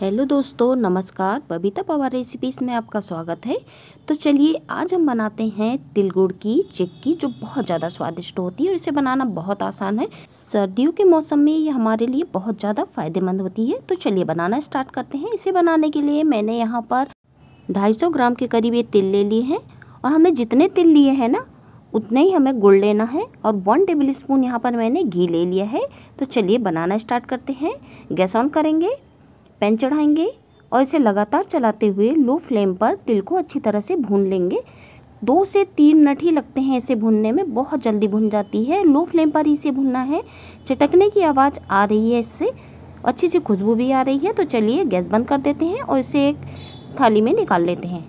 hello दोस्तों नमस्कार Babita Pawar recipes में आपका स्वागत है तो चलिए आज हम बनाते हैं तिल गुड़ की चिक्की जो बहुत ज़्यादा स्वादिष्ट होती है और इसे बनाना बहुत आसान है सर्दियों के मौसम में ये हमारे लिए बहुत ज़्यादा फायदेमंद होती है तो चलिए बनाना स्टार्ट करते हैं इसे बनाने के लिए मैंने यहाँ पर ढाई ग्राम के करीब ये तिल ले लिए हैं और हमने जितने तिल लिए हैं ना उतने ही हमें गुड़ लेना है और वन टेबल स्पून यहाँ पर मैंने घी ले लिया है तो चलिए बनाना स्टार्ट करते हैं गैस ऑन करेंगे पैन चढ़ाएंगे और इसे लगातार चलाते हुए लो फ्लेम पर तिल को अच्छी तरह से भून लेंगे दो से तीन मिनट ही लगते हैं इसे भूनने में बहुत जल्दी भुन जाती है लो फ्लेम पर ही इसे भूनना है चटकने की आवाज़ आ रही है इससे अच्छी सी खुशबू भी आ रही है तो चलिए गैस बंद कर देते हैं और इसे एक थाली में निकाल लेते हैं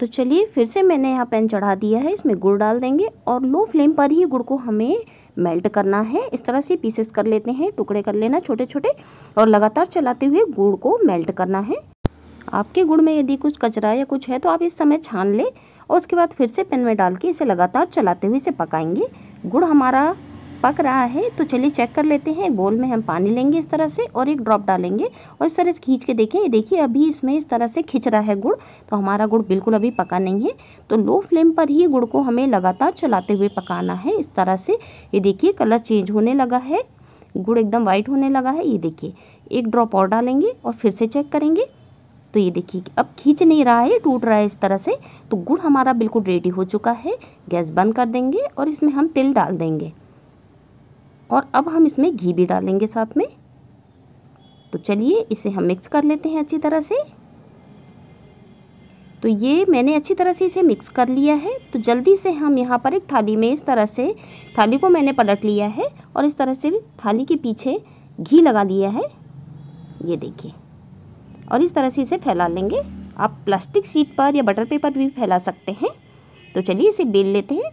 तो चलिए फिर से मैंने यहाँ पैन चढ़ा दिया है इसमें गुड़ डाल देंगे और लो फ्लेम पर ही गुड़ को हमें मेल्ट करना है इस तरह से पीसेस कर लेते हैं टुकड़े कर लेना छोटे छोटे और लगातार चलाते हुए गुड़ को मेल्ट करना है आपके गुड़ में यदि कुछ कचरा या कुछ है तो आप इस समय छान लें और उसके बाद फिर से पेन में डाल के इसे लगातार चलाते हुए इसे पकाएंगे गुड़ हमारा पक रहा है तो चलिए चेक कर लेते हैं बोल में हम पानी लेंगे इस तरह से और एक ड्रॉप डालेंगे और इस तरह से खींच के देखें देखिए अभी इसमें इस तरह से खींच रहा है गुड़ तो हमारा गुड़ बिल्कुल अभी पका नहीं है तो लो फ्लेम पर ही गुड़ को हमें लगातार चलाते हुए पकाना है इस तरह से ये देखिए कलर चेंज होने लगा है गुड़ एकदम वाइट होने लगा है ये देखिए एक ड्रॉप और डालेंगे और फिर से चेक करेंगे तो ये देखिए अब खींच नहीं रहा है टूट रहा है इस तरह से तो गुड़ हमारा बिल्कुल रेडी हो चुका है गैस बंद कर देंगे और इसमें हम तिल डाल देंगे और अब हम इसमें घी भी डालेंगे साथ में तो चलिए इसे हम मिक्स कर लेते हैं अच्छी तरह से तो ये मैंने अच्छी तरह से इसे मिक्स कर लिया है तो जल्दी से हम यहाँ पर एक थाली में इस तरह से थाली को मैंने पलट लिया है और इस तरह से थाली के पीछे घी लगा लिया है ये देखिए और इस तरह से इसे फैला लेंगे आप प्लास्टिक सीट पर या बटर पेपर भी फैला सकते हैं तो चलिए इसे बेल लेते हैं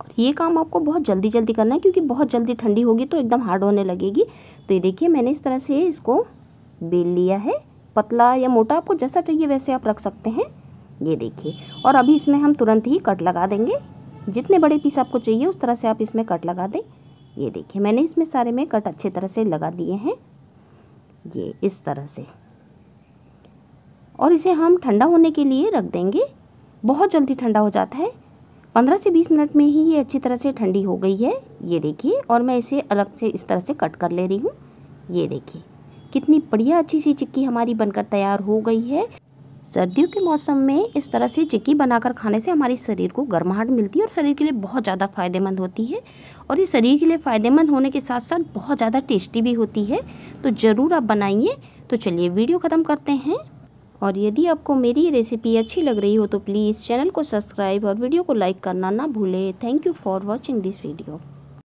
और ये काम आपको बहुत जल्दी जल्दी करना है क्योंकि बहुत जल्दी ठंडी होगी तो एकदम हार्ड होने लगेगी तो ये देखिए मैंने इस तरह से इसको बेल लिया है पतला या मोटा आपको जैसा चाहिए वैसे आप रख सकते हैं ये देखिए और अभी इसमें हम तुरंत ही कट लगा देंगे जितने बड़े पीस आपको चाहिए उस तरह से आप इसमें कट लगा दें ये देखिए मैंने इसमें सारे में कट अच्छे तरह से लगा दिए हैं ये इस तरह से और इसे हम ठंडा होने के लिए रख देंगे बहुत जल्दी ठंडा हो जाता है पंद्रह से बीस मिनट में ही ये अच्छी तरह से ठंडी हो गई है ये देखिए और मैं इसे अलग से इस तरह से कट कर ले रही हूँ ये देखिए कितनी बढ़िया अच्छी सी चिक्की हमारी बनकर तैयार हो गई है सर्दियों के मौसम में इस तरह से चिक्की बनाकर खाने से हमारे शरीर को गर्माहट मिलती है और शरीर के लिए बहुत ज़्यादा फ़ायदेमंद होती है और ये शरीर के लिए फ़ायदेमंद होने के साथ साथ बहुत ज़्यादा टेस्टी भी होती है तो ज़रूर आप बनाइए तो चलिए वीडियो ख़त्म करते हैं और यदि आपको मेरी रेसिपी अच्छी लग रही हो तो प्लीज़ चैनल को सब्सक्राइब और वीडियो को लाइक करना ना भूलें thank you for watching this video